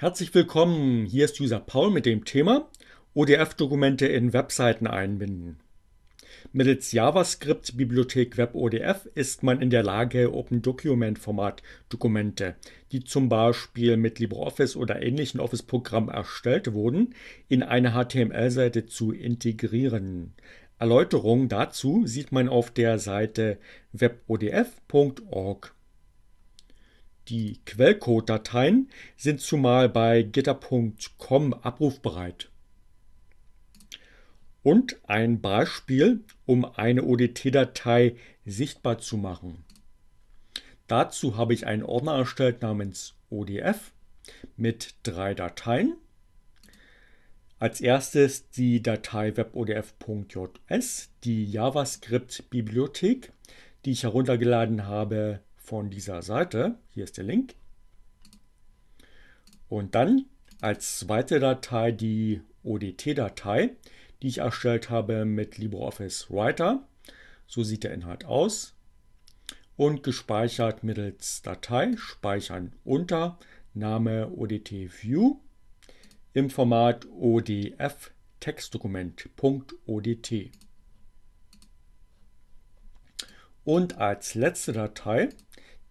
Herzlich willkommen, hier ist User Paul mit dem Thema ODF-Dokumente in Webseiten einbinden. Mittels JavaScript-Bibliothek WebODF ist man in der Lage, open document format Dokumente, die zum Beispiel mit LibreOffice oder ähnlichen Office-Programmen erstellt wurden, in eine HTML-Seite zu integrieren. Erläuterungen dazu sieht man auf der Seite webodf.org. Die Quellcode-Dateien sind zumal bei gitter.com abrufbereit. Und ein Beispiel, um eine ODT-Datei sichtbar zu machen. Dazu habe ich einen Ordner erstellt namens ODF mit drei Dateien. Als erstes die Datei webodf.js, die JavaScript-Bibliothek, die ich heruntergeladen habe von dieser Seite. Hier ist der Link. Und dann als zweite Datei die ODT-Datei, die ich erstellt habe mit LibreOffice Writer. So sieht der Inhalt aus. Und gespeichert mittels Datei, speichern unter Name ODT View im Format ODF Textdokument.odt. Und als letzte Datei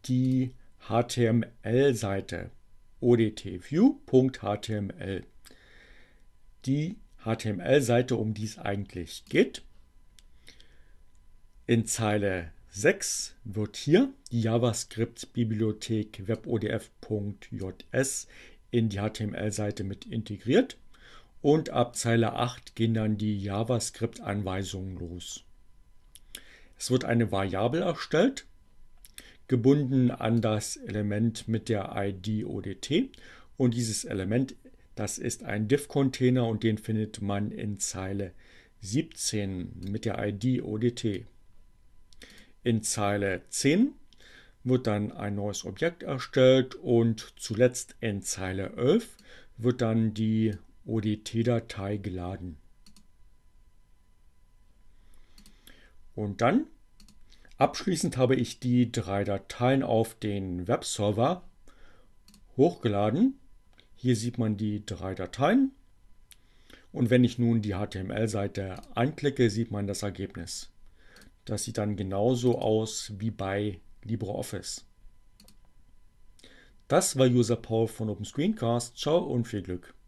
die HTML-Seite odtview.html. Die HTML-Seite, um die es eigentlich geht. In Zeile 6 wird hier die JavaScript-Bibliothek webodf.js in die HTML-Seite mit integriert und ab Zeile 8 gehen dann die JavaScript-Anweisungen los. Es wird eine Variable erstellt, gebunden an das Element mit der ID ODT. Und dieses Element, das ist ein div-Container und den findet man in Zeile 17 mit der ID ODT. In Zeile 10 wird dann ein neues Objekt erstellt und zuletzt in Zeile 11 wird dann die ODT-Datei geladen. Und dann Abschließend habe ich die drei Dateien auf den Webserver hochgeladen. Hier sieht man die drei Dateien. Und wenn ich nun die HTML-Seite anklicke, sieht man das Ergebnis. Das sieht dann genauso aus wie bei LibreOffice. Das war User Paul von OpenScreencast. Ciao und viel Glück.